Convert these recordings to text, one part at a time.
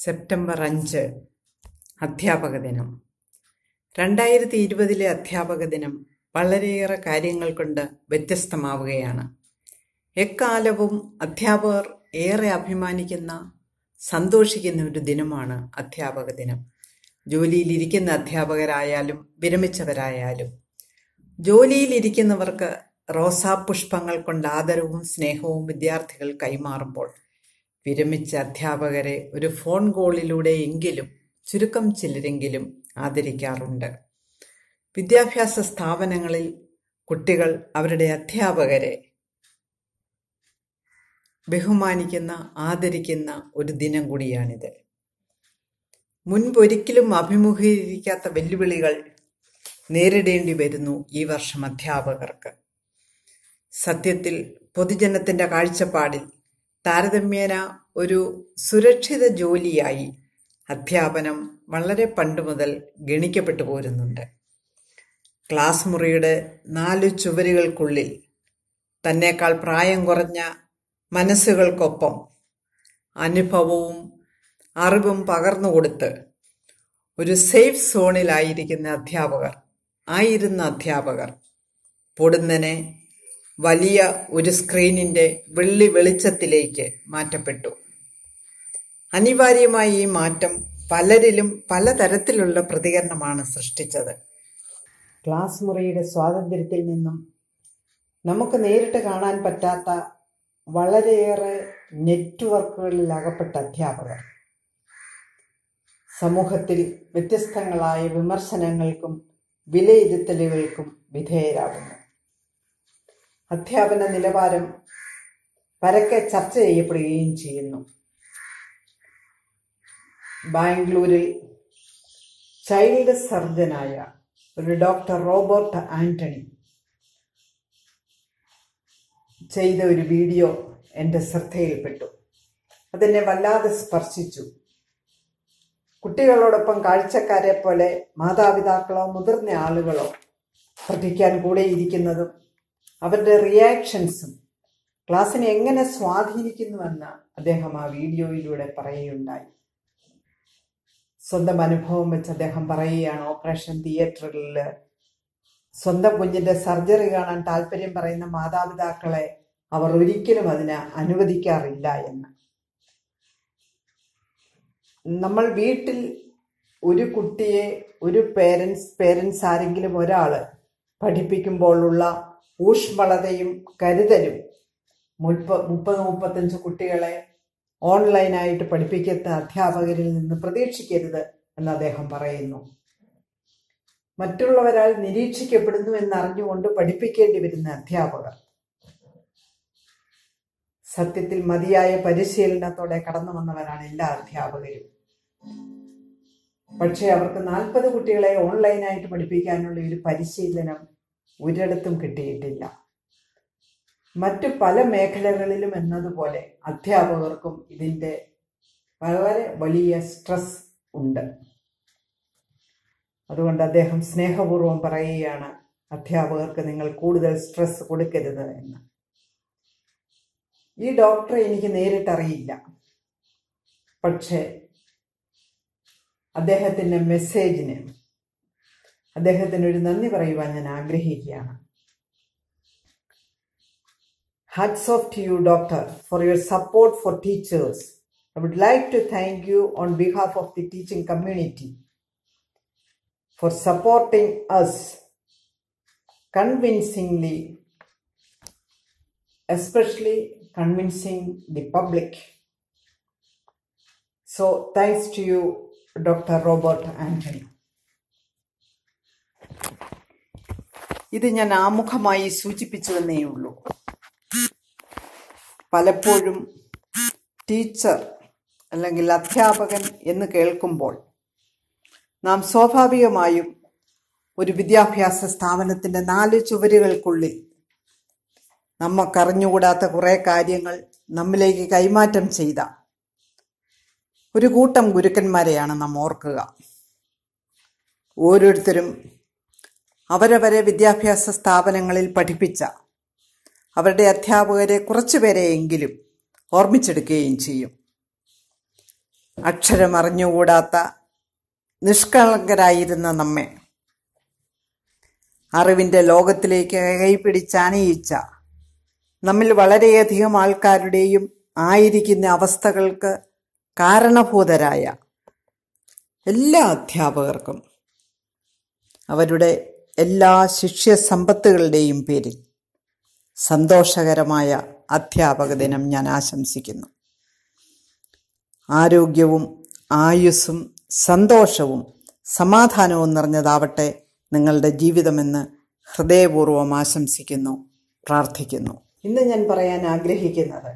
September അഞ്ച് അധ്യാപക ദിനം രണ്ടായിരത്തി ഇരുപതിലെ അധ്യാപക ദിനം വളരെയേറെ കാര്യങ്ങൾ കൊണ്ട് വ്യത്യസ്തമാവുകയാണ് എക്കാലവും അധ്യാപകർ ഏറെ അഭിമാനിക്കുന്ന സന്തോഷിക്കുന്ന ഒരു ദിനമാണ് അധ്യാപക ദിനം ജോലിയിലിരിക്കുന്ന അധ്യാപകരായാലും വിരമിച്ചവരായാലും ജോലിയിലിരിക്കുന്നവർക്ക് റോസാപുഷ്പങ്ങൾ കൊണ്ട് ആദരവും സ്നേഹവും വിദ്യാർത്ഥികൾ കൈമാറുമ്പോൾ വിരമിച്ച അധ്യാപകരെ ഒരു ഫോൺ കോളിലൂടെയെങ്കിലും ചുരുക്കം ചിലരെങ്കിലും ആദരിക്കാറുണ്ട് വിദ്യാഭ്യാസ സ്ഥാപനങ്ങളിൽ കുട്ടികൾ അവരുടെ അധ്യാപകരെ ബഹുമാനിക്കുന്ന ആദരിക്കുന്ന ഒരു ദിനം കൂടിയാണിത് മുൻപൊരിക്കലും അഭിമുഖീകരിക്കാത്ത വെല്ലുവിളികൾ നേരിടേണ്ടി വരുന്നു ഈ വർഷം അധ്യാപകർക്ക് സത്യത്തിൽ പൊതുജനത്തിൻ്റെ കാഴ്ചപ്പാടിൽ താരതമ്യേന ഒരു സുരക്ഷിത ജോലിയായി അധ്യാപനം വളരെ പണ്ട് മുതൽ ഗണിക്കപ്പെട്ടു പോരുന്നുണ്ട് ക്ലാസ് മുറിയുടെ നാലു ചുവരുകൾക്കുള്ളിൽ തന്നേക്കാൾ പ്രായം കുറഞ്ഞ മനസ്സുകൾക്കൊപ്പം അനുഭവവും അറിവും പകർന്നു കൊടുത്ത് ഒരു സേഫ് സോണിലായിരിക്കുന്ന അധ്യാപകർ ആയിരുന്ന അധ്യാപകർ പൊടുന്നനെ വലിയ ഒരു സ്ക്രീനിന്റെ വെള്ളി വെളിച്ചത്തിലേക്ക് മാറ്റപ്പെട്ടു അനിവാര്യമായ ഈ മാറ്റം പലരിലും പലതരത്തിലുള്ള പ്രതികരണമാണ് സൃഷ്ടിച്ചത് ക്ലാസ് മുറിയുടെ സ്വാതന്ത്ര്യത്തിൽ നിന്നും നമുക്ക് നേരിട്ട് കാണാൻ പറ്റാത്ത വളരെയേറെ നെറ്റ്വർക്കുകളിൽ അകപ്പെട്ട അധ്യാപകർ സമൂഹത്തിൽ വ്യത്യസ്തങ്ങളായ വിമർശനങ്ങൾക്കും വിലയിരുത്തലുകൾക്കും വിധേയരാകുന്നു അധ്യാപന നിലവാരം പരക്കെ ചർച്ച ചെയ്യപ്പെടുകയും ചെയ്യുന്നു ബാംഗ്ലൂരിൽ ചൈൽഡ് സർജനായ ഒരു ഡോക്ടർ റോബർട്ട് ആന്റണി ചെയ്ത ഒരു വീഡിയോ എൻ്റെ ശ്രദ്ധയിൽപ്പെട്ടു അതെന്നെ വല്ലാതെ സ്പർശിച്ചു കുട്ടികളോടൊപ്പം കാഴ്ചക്കാരെ പോലെ മാതാപിതാക്കളോ മുതിർന്ന ആളുകളോ പഠിക്കാൻ കൂടെ ഇരിക്കുന്നതും അവരുടെ റിയാക്ഷൻസും ക്ലാസ്സിനെ എങ്ങനെ സ്വാധീനിക്കുന്നുവെന്ന് അദ്ദേഹം ആ വീഡിയോയിലൂടെ പറയുകയുണ്ടായി സ്വന്തം അനുഭവം വെച്ച് അദ്ദേഹം പറയുകയാണ് ഓപ്പറേഷൻ തിയേറ്ററിൽ സ്വന്തം കുഞ്ഞിന്റെ സർജറി കാണാൻ താല്പര്യം പറയുന്ന മാതാപിതാക്കളെ അവർ ഒരിക്കലും അതിന് അനുവദിക്കാറില്ല എന്ന് നമ്മൾ വീട്ടിൽ ഒരു കുട്ടിയെ ഒരു പേരൻസ് പേരൻസ് ആരെങ്കിലും ഒരാൾ പഠിപ്പിക്കുമ്പോഴുള്ള ഊഷ്മളതയും കരുതലും മുപ്പ മുപ്പത് മുപ്പത്തഞ്ച് കുട്ടികളെ ഓൺലൈനായിട്ട് പഠിപ്പിക്കുന്ന അധ്യാപകരിൽ നിന്ന് പ്രതീക്ഷിക്കരുത് എന്ന് അദ്ദേഹം പറയുന്നു മറ്റുള്ളവരാൽ നിരീക്ഷിക്കപ്പെടുന്നു എന്നറിഞ്ഞുകൊണ്ട് പഠിപ്പിക്കേണ്ടി വരുന്ന അധ്യാപകർ സത്യത്തിൽ മതിയായ പരിശീലനത്തോടെ കടന്നു വന്നവരാണ് എല്ലാ അധ്യാപകരും പക്ഷേ അവർക്ക് നാൽപ്പത് കുട്ടികളെ ഓൺലൈനായിട്ട് പഠിപ്പിക്കാനുള്ള ഒരു പരിശീലനം ഒരിടത്തും കിട്ടിയിട്ടില്ല മറ്റു പല മേഖലകളിലും എന്നതുപോലെ അധ്യാപകർക്കും ഇതിൻ്റെ വളരെ വലിയ സ്ട്രെസ് ഉണ്ട് അതുകൊണ്ട് അദ്ദേഹം സ്നേഹപൂർവം പറയുകയാണ് അധ്യാപകർക്ക് നിങ്ങൾ കൂടുതൽ സ്ട്രെസ് കൊടുക്കരുത് എന്ന് ഈ ഡോക്ടറെ എനിക്ക് നേരിട്ടറിയില്ല പക്ഷേ അദ്ദേഹത്തിൻ്റെ മെസ്സേജിന് Hats off to you, doctor, for your support for teachers. I would like to thank you on behalf of the teaching community for supporting us convincingly, especially convincing the public. So, thanks to you, Dr. Robert Anthony. ഇത് ഞാൻ ആമുഖമായി ഉള്ളൂ പലപ്പോഴും teacher അല്ലെങ്കിൽ അധ്യാപകൻ എന്ന് കേൾക്കുമ്പോൾ നാം സ്വാഭാവികമായും ഒരു വിദ്യാഭ്യാസ സ്ഥാപനത്തിൻ്റെ നാല് ചുവരുകൾക്കുള്ളിൽ നമുക്കറിഞ്ഞുകൂടാത്ത കുറേ കാര്യങ്ങൾ നമ്മിലേക്ക് കൈമാറ്റം ചെയ്ത ഒരു കൂട്ടം ഗുരുക്കന്മാരെയാണ് നാം ഓർക്കുക ഓരോരുത്തരും അവരവരെ വിദ്യാഭ്യാസ സ്ഥാപനങ്ങളിൽ പഠിപ്പിച്ച അവരുടെ അധ്യാപകരെ കുറച്ചുപേരെയെങ്കിലും ഓർമ്മിച്ചെടുക്കുകയും ചെയ്യും അക്ഷരം നിഷ്കളങ്കരായിരുന്ന നമ്മെ അറിവിൻ്റെ ലോകത്തിലേക്ക് കൈപിടിച്ചാനയിച്ച നമ്മിൽ വളരെയധികം ആൾക്കാരുടെയും ആയിരിക്കുന്ന അവസ്ഥകൾക്ക് കാരണഭൂതരായ എല്ലാ അധ്യാപകർക്കും അവരുടെ എല്ലാ ശിഷ്യസമ്പത്തുകളുടെയും പേരിൽ സന്തോഷകരമായ അധ്യാപക ദിനം ഞാൻ ആശംസിക്കുന്നു ആരോഗ്യവും ആയുസ്സും സന്തോഷവും സമാധാനവും നിറഞ്ഞതാവട്ടെ നിങ്ങളുടെ ജീവിതമെന്ന് ഹൃദയപൂർവ്വം ആശംസിക്കുന്നു പ്രാർത്ഥിക്കുന്നു ഇന്ന് ഞാൻ പറയാൻ ആഗ്രഹിക്കുന്നത്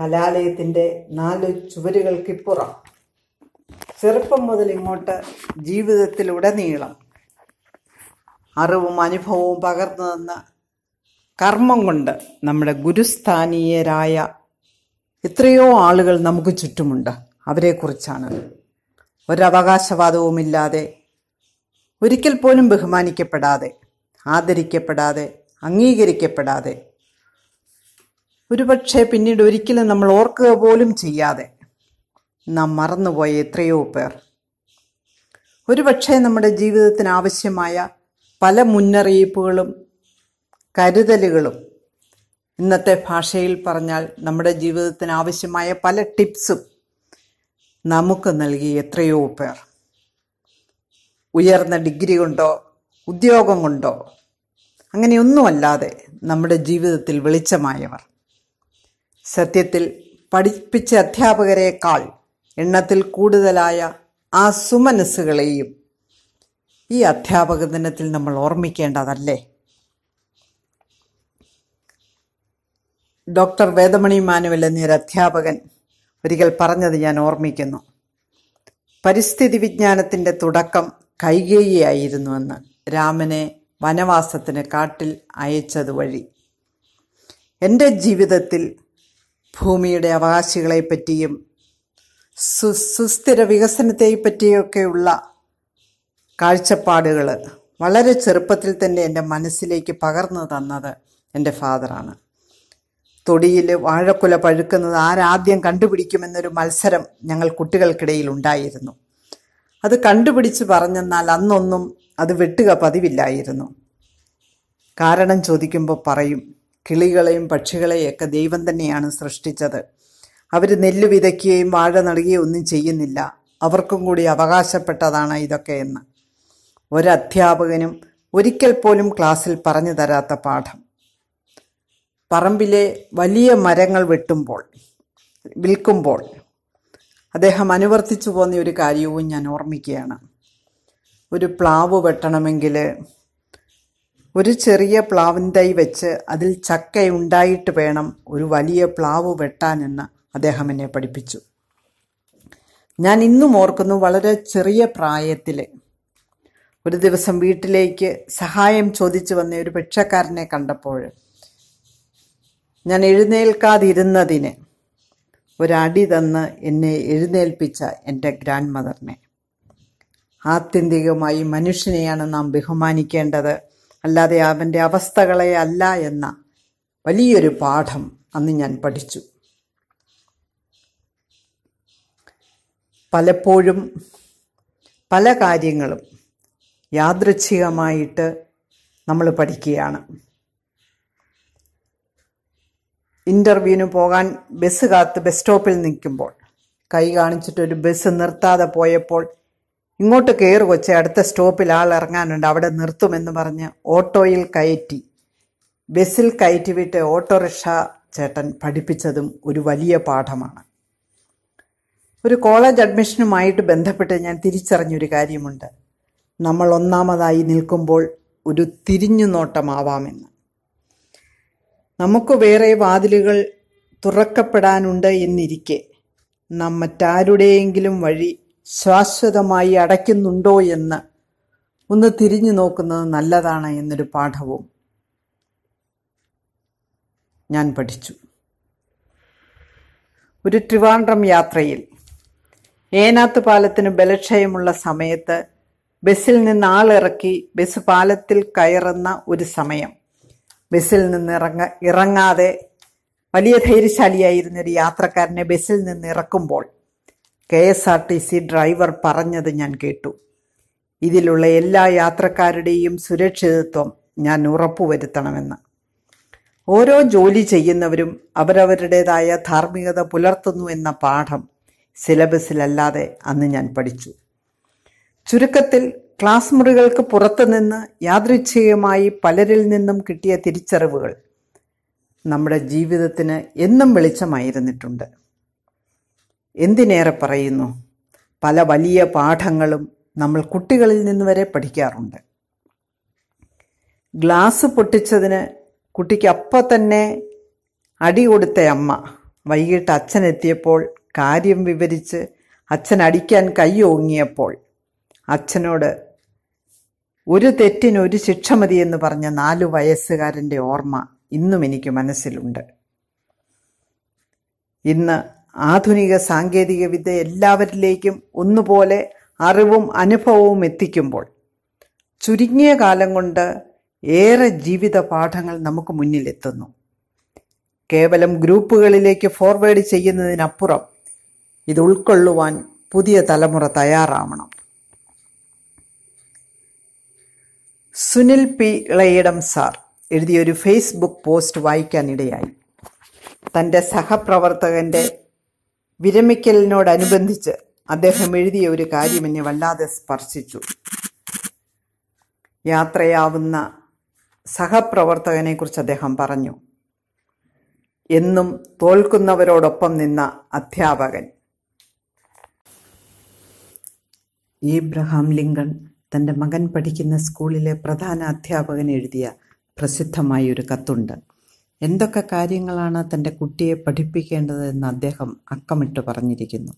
കലാലയത്തിൻ്റെ നാല് ചുവരുകൾക്കിപ്പുറം ചെറുപ്പം മുതൽ ഇങ്ങോട്ട് ജീവിതത്തിലുടനീളം അറിവും അനുഭവവും പകർന്നു തന്ന കർമ്മം കൊണ്ട് നമ്മുടെ ഗുരുസ്ഥാനീയരായ എത്രയോ ആളുകൾ നമുക്ക് ചുറ്റുമുണ്ട് അവരെക്കുറിച്ചാണ് ഒരവകാശവാദവുമില്ലാതെ ഒരിക്കൽ പോലും ബഹുമാനിക്കപ്പെടാതെ ആദരിക്കപ്പെടാതെ അംഗീകരിക്കപ്പെടാതെ ഒരുപക്ഷെ പിന്നീട് ഒരിക്കലും നമ്മൾ ഓർക്കുക പോലും ചെയ്യാതെ നാം മറന്നുപോയ എത്രയോ പേർ ഒരുപക്ഷെ നമ്മുടെ ജീവിതത്തിന് ആവശ്യമായ പല മുന്നറിയിപ്പുകളും കരുതലുകളും ഇന്നത്തെ ഭാഷയിൽ പറഞ്ഞാൽ നമ്മുടെ ജീവിതത്തിന് ആവശ്യമായ പല ടിപ്സും നമുക്ക് നൽകി എത്രയോ പേർ ഉയർന്ന ഡിഗ്രി കൊണ്ടോ ഉദ്യോഗം കൊണ്ടോ അങ്ങനെയൊന്നുമല്ലാതെ നമ്മുടെ ജീവിതത്തിൽ വെളിച്ചമായവർ സത്യത്തിൽ പഠിപ്പിച്ച അധ്യാപകരെക്കാൾ എണ്ണത്തിൽ കൂടുതലായ ആ സുമനസ്സുകളെയും ഈ അധ്യാപക ദിനത്തിൽ നമ്മൾ ഓർമ്മിക്കേണ്ടതല്ലേ ഡോക്ടർ വേദമണി മാനുവൽ എന്നൊരു അധ്യാപകൻ ഒരിക്കൽ പറഞ്ഞത് ഞാൻ ഓർമ്മിക്കുന്നു പരിസ്ഥിതി വിജ്ഞാനത്തിൻ്റെ തുടക്കം കൈകേയിയായിരുന്നുവെന്ന് രാമനെ വനവാസത്തിന് കാട്ടിൽ അയച്ചതുവഴി എൻ്റെ ജീവിതത്തിൽ ഭൂമിയുടെ അവകാശികളെപ്പറ്റിയും സുസ്ഥിര വികസനത്തെപ്പറ്റിയൊക്കെയുള്ള കാഴ്ചപ്പാടുകൾ വളരെ ചെറുപ്പത്തിൽ തന്നെ എൻ്റെ മനസ്സിലേക്ക് പകർന്നു തന്നത് എൻ്റെ ഫാദറാണ് തൊടിയിൽ വാഴക്കുല പഴുക്കുന്നത് ആരാദ്യം കണ്ടുപിടിക്കുമെന്നൊരു മത്സരം ഞങ്ങൾ കുട്ടികൾക്കിടയിൽ ഉണ്ടായിരുന്നു അത് കണ്ടുപിടിച്ച് പറഞ്ഞെന്നാൽ അന്നൊന്നും അത് വെട്ടുക പതിവില്ലായിരുന്നു കാരണം ചോദിക്കുമ്പോൾ പറയും കിളികളെയും പക്ഷികളെയൊക്കെ ദൈവം തന്നെയാണ് സൃഷ്ടിച്ചത് അവർ നെല്ല് വിതയ്ക്കുകയും വാഴ നടുകയും ഒന്നും ചെയ്യുന്നില്ല അവർക്കും കൂടി അവകാശപ്പെട്ടതാണ് ഇതൊക്കെ എന്ന് ഒരധ്യാപകനും ഒരിക്കൽ പോലും ക്ലാസ്സിൽ പറഞ്ഞു തരാത്ത പാഠം പറമ്പിലെ വലിയ മരങ്ങൾ വെട്ടുമ്പോൾ വിൽക്കുമ്പോൾ അദ്ദേഹം അനുവർത്തിച്ചു പോന്ന ഒരു കാര്യവും ഞാൻ ഓർമ്മിക്കുകയാണ് ഒരു പ്ലാവ് വെട്ടണമെങ്കിൽ ഒരു ചെറിയ പ്ലാവിൻ്റെ വെച്ച് അതിൽ ചക്ക ഉണ്ടായിട്ട് വേണം ഒരു വലിയ പ്ലാവ് വെട്ടാനെന്ന് അദ്ദേഹം എന്നെ പഠിപ്പിച്ചു ഞാൻ ഇന്നും ഓർക്കുന്നു വളരെ ചെറിയ പ്രായത്തിൽ ഒരു ദിവസം വീട്ടിലേക്ക് സഹായം ചോദിച്ചു വന്ന ഒരു ഭിക്ഷക്കാരനെ കണ്ടപ്പോൾ ഞാൻ എഴുന്നേൽക്കാതിരുന്നതിന് ഒരടി തന്ന് എന്നെ എഴുന്നേൽപ്പിച്ച എൻ്റെ ഗ്രാൻഡ് മദറിനെ ആത്യന്തികമായി മനുഷ്യനെയാണ് നാം ബഹുമാനിക്കേണ്ടത് അല്ലാതെ അവൻ്റെ അവസ്ഥകളെ അല്ല എന്ന വലിയൊരു പാഠം അന്ന് ഞാൻ പഠിച്ചു പലപ്പോഴും പല കാര്യങ്ങളും യാദൃച്ഛികമായിട്ട് നമ്മൾ പഠിക്കുകയാണ് ഇൻ്റർവ്യൂവിന് പോകാൻ ബസ് കാത്ത് ബസ് സ്റ്റോപ്പിൽ നിൽക്കുമ്പോൾ കൈ കാണിച്ചിട്ട് ഒരു ബസ് നിർത്താതെ പോയപ്പോൾ ഇങ്ങോട്ട് കയറി വെച്ച് അടുത്ത സ്റ്റോപ്പിൽ ആൾ ഇറങ്ങാനുണ്ട് അവിടെ നിർത്തുമെന്ന് പറഞ്ഞ് ഓട്ടോയിൽ കയറ്റി ബസ്സിൽ കയറ്റി വിട്ട് ഓട്ടോറിക്ഷ ചേട്ടൻ പഠിപ്പിച്ചതും ഒരു വലിയ പാഠമാണ് ഒരു കോളേജ് അഡ്മിഷനുമായിട്ട് ബന്ധപ്പെട്ട് ഞാൻ തിരിച്ചറിഞ്ഞൊരു കാര്യമുണ്ട് നമ്മൾ ഒന്നാമതായി നിൽക്കുമ്പോൾ ഒരു തിരിഞ്ഞു നോട്ടമാവാമെന്ന് നമുക്ക് വേറെ വാതിലുകൾ തുറക്കപ്പെടാനുണ്ട് എന്നിരിക്കെ നാം മറ്റാരുടെയെങ്കിലും വഴി ശാശ്വതമായി അടയ്ക്കുന്നുണ്ടോ എന്ന് ഒന്ന് തിരിഞ്ഞു നോക്കുന്നത് നല്ലതാണ് എന്നൊരു പാഠവും ഞാൻ പഠിച്ചു ഒരു ട്രിവാൻഡ്രം യാത്രയിൽ ഏനാത്ത് പാലത്തിന് ബലക്ഷയമുള്ള സമയത്ത് ബസ്സിൽ നിന്ന് ആളിറക്കി ബസ് പാലത്തിൽ കയറുന്ന ഒരു സമയം ബസ്സിൽ നിന്ന് ഇറങ്ങ ഇറങ്ങാതെ വലിയ ധൈര്യശാലിയായിരുന്ന ഒരു യാത്രക്കാരനെ ബസ്സിൽ നിന്ന് ഇറക്കുമ്പോൾ K S R T C driver പറഞ്ഞത് ഞാൻ കേട്ടു ഇതിലുള്ള എല്ലാ യാത്രക്കാരുടെയും സുരക്ഷിതത്വം ഞാൻ ഉറപ്പുവരുത്തണമെന്ന് ഓരോ ജോലി ചെയ്യുന്നവരും അവരവരുടേതായ ധാർമ്മികത പുലർത്തുന്നു എന്ന പാഠം സിലബസിലല്ലാതെ അന്ന് ഞാൻ പഠിച്ചു ചുരുക്കത്തിൽ ക്ലാസ് മുറികൾക്ക് പുറത്തുനിന്ന് യാദൃച്ഛികമായി പലരിൽ നിന്നും കിട്ടിയ തിരിച്ചറിവുകൾ നമ്മുടെ ജീവിതത്തിന് എന്നും വെളിച്ചമായിരുന്നിട്ടുണ്ട് എന്തിനേറെ പറയുന്നു പല വലിയ പാഠങ്ങളും നമ്മൾ കുട്ടികളിൽ നിന്ന് വരെ പഠിക്കാറുണ്ട് ഗ്ലാസ് പൊട്ടിച്ചതിന് കുട്ടിക്ക് അപ്പം തന്നെ അടി കൊടുത്ത അമ്മ വൈകിട്ട് അച്ഛനെത്തിയപ്പോൾ കാര്യം വിവരിച്ച് അച്ഛൻ അടിക്കാൻ കൈ ഓങ്ങിയപ്പോൾ അച്ഛനോട് ഒരു ഒരു ശിക്ഷ മതി എന്ന് പറഞ്ഞ നാലു വയസ്സുകാരൻ്റെ ഓർമ്മ ഇന്നും എനിക്ക് മനസ്സിലുണ്ട് ഇന്ന് ആധുനിക വിദ്യ എല്ലാവരിലേക്കും ഒന്നുപോലെ അറിവും അനുഭവവും എത്തിക്കുമ്പോൾ ചുരുങ്ങിയ കാലം കൊണ്ട് ഏറെ ജീവിത പാഠങ്ങൾ നമുക്ക് മുന്നിലെത്തുന്നു കേവലം ഗ്രൂപ്പുകളിലേക്ക് ഫോർവേഡ് ചെയ്യുന്നതിനപ്പുറം ഇത് ഉൾക്കൊള്ളുവാൻ പുതിയ തലമുറ തയ്യാറാവണം സുനിൽ പി ഇളയിടം സാർ എഴുതിയൊരു ഫേസ്ബുക്ക് പോസ്റ്റ് വായിക്കാനിടയായി തൻ്റെ സഹപ്രവർത്തകൻ്റെ വിരമിക്കലിനോടനുബന്ധിച്ച് അദ്ദേഹം എഴുതിയ ഒരു കാര്യം എന്നെ വല്ലാതെ സ്പർശിച്ചു യാത്രയാവുന്ന സഹപ്രവർത്തകനെക്കുറിച്ച് അദ്ദേഹം പറഞ്ഞു എന്നും തോൽക്കുന്നവരോടൊപ്പം നിന്ന അധ്യാപകൻ ഏബ്രഹാം ലിങ്കൺ തൻ്റെ മകൻ പഠിക്കുന്ന സ്കൂളിലെ പ്രധാന അധ്യാപകൻ എഴുതിയ പ്രസിദ്ധമായൊരു കത്തുണ്ട് എന്തൊക്കെ കാര്യങ്ങളാണ് തൻ്റെ കുട്ടിയെ പഠിപ്പിക്കേണ്ടതെന്ന് അദ്ദേഹം അക്കമിട്ട് പറഞ്ഞിരിക്കുന്നു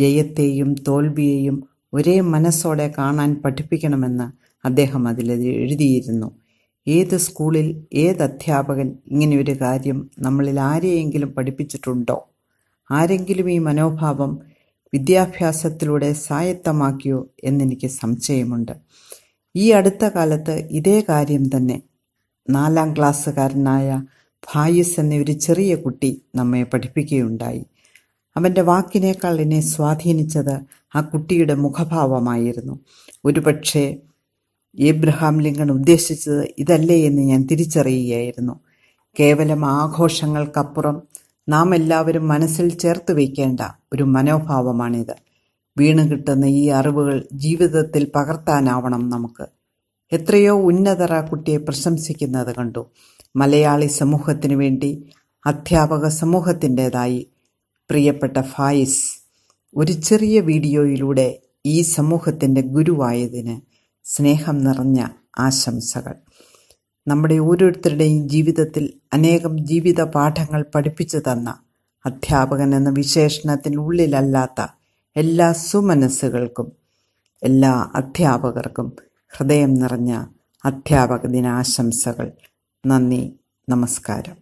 ജയത്തെയും തോൽവിയെയും ഒരേ മനസ്സോടെ കാണാൻ പഠിപ്പിക്കണമെന്ന് അദ്ദേഹം അതിൽ എഴുതിയിരുന്നു ഏത് സ്കൂളിൽ ഏത് അധ്യാപകൻ ഇങ്ങനെയൊരു കാര്യം നമ്മളിൽ ആരെയെങ്കിലും പഠിപ്പിച്ചിട്ടുണ്ടോ ആരെങ്കിലും ഈ മനോഭാവം വിദ്യാഭ്യാസത്തിലൂടെ സായത്തമാക്കിയോ എന്നെനിക്ക് സംശയമുണ്ട് ഈ അടുത്ത കാലത്ത് ഇതേ കാര്യം തന്നെ നാലാം ക്ലാസ്സുകാരനായ ഭായുസ് എന്ന ഒരു ചെറിയ കുട്ടി നമ്മെ പഠിപ്പിക്കുകയുണ്ടായി അവൻ്റെ വാക്കിനേക്കാൾ എന്നെ സ്വാധീനിച്ചത് ആ കുട്ടിയുടെ മുഖഭാവമായിരുന്നു ഒരുപക്ഷെ ഏബ്രഹാം ലിംഗൻ ഉദ്ദേശിച്ചത് ഇതല്ലേ എന്ന് ഞാൻ തിരിച്ചറിയുകയായിരുന്നു കേവലം ആഘോഷങ്ങൾക്കപ്പുറം നാം എല്ലാവരും മനസ്സിൽ ചേർത്ത് വയ്ക്കേണ്ട ഒരു മനോഭാവമാണിത് കിട്ടുന്ന ഈ അറിവുകൾ ജീവിതത്തിൽ പകർത്താനാവണം നമുക്ക് എത്രയോ ഉന്നതര കുട്ടിയെ പ്രശംസിക്കുന്നത് കണ്ടു മലയാളി സമൂഹത്തിനു വേണ്ടി അധ്യാപക സമൂഹത്തിൻ്റെതായി പ്രിയപ്പെട്ട ഫായിസ് ഒരു ചെറിയ വീഡിയോയിലൂടെ ഈ സമൂഹത്തിൻ്റെ ഗുരുവായതിന് സ്നേഹം നിറഞ്ഞ ആശംസകൾ നമ്മുടെ ഓരോരുത്തരുടെയും ജീവിതത്തിൽ അനേകം ജീവിത പാഠങ്ങൾ പഠിപ്പിച്ചു തന്ന അധ്യാപകൻ എന്ന വിശേഷണത്തിനുള്ളിലല്ലാത്ത എല്ലാ സുമനസ്സുകൾക്കും എല്ലാ അധ്യാപകർക്കും ഹൃദയം നിറഞ്ഞ അധ്യാപക ദിനാശംസകൾ നന്ദി നമസ്കാരം